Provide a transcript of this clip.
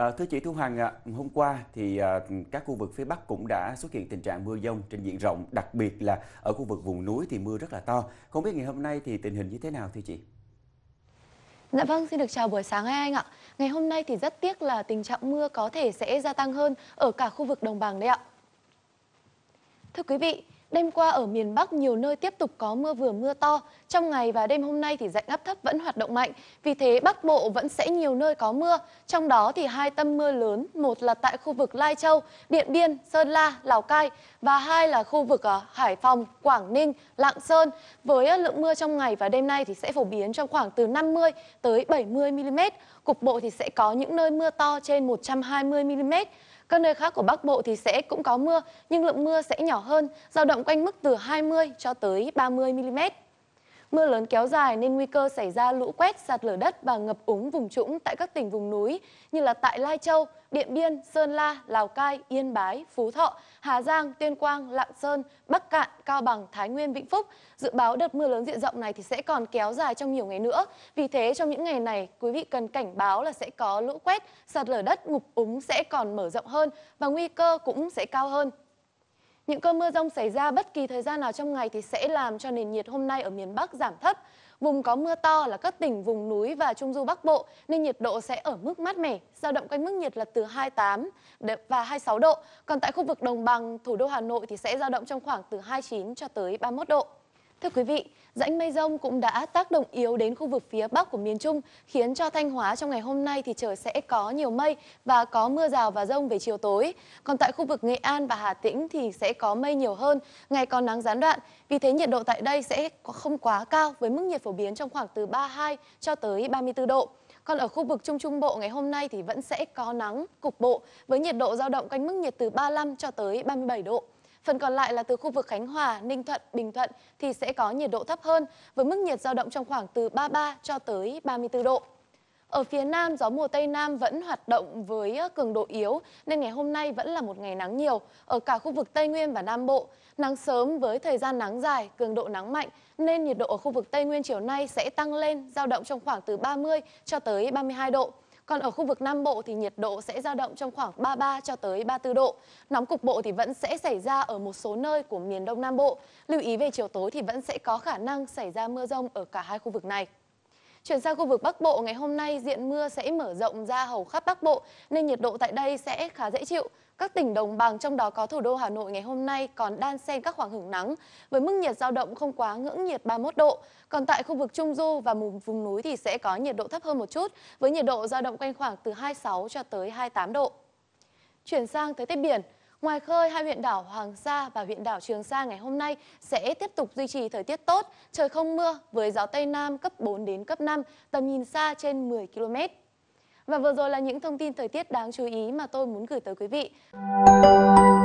À, thưa chị Thu Hằng, à, hôm qua thì à, các khu vực phía Bắc cũng đã xuất hiện tình trạng mưa dông trên diện rộng, đặc biệt là ở khu vực vùng núi thì mưa rất là to. Không biết ngày hôm nay thì tình hình như thế nào thưa chị? Dạ vâng, xin được chào buổi sáng hai anh ạ. Ngày hôm nay thì rất tiếc là tình trạng mưa có thể sẽ gia tăng hơn ở cả khu vực đồng bằng đấy ạ. Thưa quý vị, Đêm qua ở miền Bắc nhiều nơi tiếp tục có mưa vừa mưa to. Trong ngày và đêm hôm nay thì dạnh áp thấp vẫn hoạt động mạnh. Vì thế Bắc Bộ vẫn sẽ nhiều nơi có mưa. Trong đó thì hai tâm mưa lớn, một là tại khu vực Lai Châu, Điện Biên, Sơn La, Lào Cai và hai là khu vực ờ, Hải Phòng, Quảng Ninh, Lạng Sơn. Với ờ, lượng mưa trong ngày và đêm nay thì sẽ phổ biến trong khoảng từ 50 tới 70 mm. Cục bộ thì sẽ có những nơi mưa to trên 120 mm. Các nơi khác của Bắc Bộ thì sẽ cũng có mưa, nhưng lượng mưa sẽ nhỏ hơn, dao động quanh mức từ 20 cho tới 30 mm. Mưa lớn kéo dài nên nguy cơ xảy ra lũ quét, sạt lở đất và ngập úng vùng trũng tại các tỉnh vùng núi như là tại Lai Châu, Điện Biên, Sơn La, Lào Cai, Yên Bái, Phú Thọ, Hà Giang, Tuyên Quang, Lạng Sơn, Bắc Cạn, Cao Bằng, Thái Nguyên, Vĩnh Phúc. Dự báo đợt mưa lớn diện rộng này thì sẽ còn kéo dài trong nhiều ngày nữa. Vì thế trong những ngày này, quý vị cần cảnh báo là sẽ có lũ quét, sạt lở đất, ngập úng sẽ còn mở rộng hơn và nguy cơ cũng sẽ cao hơn. Những cơn mưa rông xảy ra bất kỳ thời gian nào trong ngày thì sẽ làm cho nền nhiệt hôm nay ở miền Bắc giảm thấp. Vùng có mưa to là các tỉnh vùng núi và trung du Bắc Bộ nên nhiệt độ sẽ ở mức mát mẻ, dao động quanh mức nhiệt là từ 28 và 26 độ. Còn tại khu vực đồng bằng, thủ đô Hà Nội thì sẽ dao động trong khoảng từ 29 cho tới 31 độ. Thưa quý vị, rãnh mây rông cũng đã tác động yếu đến khu vực phía bắc của miền Trung, khiến cho Thanh Hóa trong ngày hôm nay thì trời sẽ có nhiều mây và có mưa rào và rông về chiều tối. Còn tại khu vực Nghệ An và Hà Tĩnh thì sẽ có mây nhiều hơn, ngày có nắng gián đoạn. Vì thế nhiệt độ tại đây sẽ không quá cao với mức nhiệt phổ biến trong khoảng từ 32 cho tới 34 độ. Còn ở khu vực Trung Trung Bộ ngày hôm nay thì vẫn sẽ có nắng cục bộ với nhiệt độ giao động quanh mức nhiệt từ 35 cho tới 37 độ. Phần còn lại là từ khu vực Khánh Hòa, Ninh Thuận, Bình Thuận thì sẽ có nhiệt độ thấp hơn với mức nhiệt dao động trong khoảng từ 33 cho tới 34 độ. Ở phía Nam, gió mùa Tây Nam vẫn hoạt động với ờ, cường độ yếu nên ngày hôm nay vẫn là một ngày nắng nhiều ở cả khu vực Tây Nguyên và Nam Bộ. Nắng sớm với thời gian nắng dài, cường độ nắng mạnh nên nhiệt độ ở khu vực Tây Nguyên chiều nay sẽ tăng lên, dao động trong khoảng từ 30 cho tới 32 độ. Còn ở khu vực Nam Bộ thì nhiệt độ sẽ dao động trong khoảng 33 cho tới 34 độ. Nóng cục bộ thì vẫn sẽ xảy ra ở một số nơi của miền Đông Nam Bộ. Lưu ý về chiều tối thì vẫn sẽ có khả năng xảy ra mưa rông ở cả hai khu vực này. Chuyển sang khu vực Bắc Bộ, ngày hôm nay diện mưa sẽ mở rộng ra hầu khắp Bắc Bộ nên nhiệt độ tại đây sẽ khá dễ chịu. Các tỉnh đồng bằng trong đó có thủ đô Hà Nội ngày hôm nay còn đan xen các khoảng hứng nắng với mức nhiệt dao động không quá ngưỡng nhiệt 31 độ. Còn tại khu vực Trung Du và vùng, vùng núi thì sẽ có nhiệt độ thấp hơn một chút với nhiệt độ dao động quanh khoảng từ 26 cho tới 28 độ. Chuyển sang thời tiết biển, Ngoài khơi, hai huyện đảo Hoàng Sa và huyện đảo Trường Sa ngày hôm nay sẽ tiếp tục duy trì thời tiết tốt, trời không mưa với gió Tây Nam cấp 4 đến cấp 5, tầm nhìn xa trên 10 km. Và vừa rồi là những thông tin thời tiết đáng chú ý mà tôi muốn gửi tới quý vị.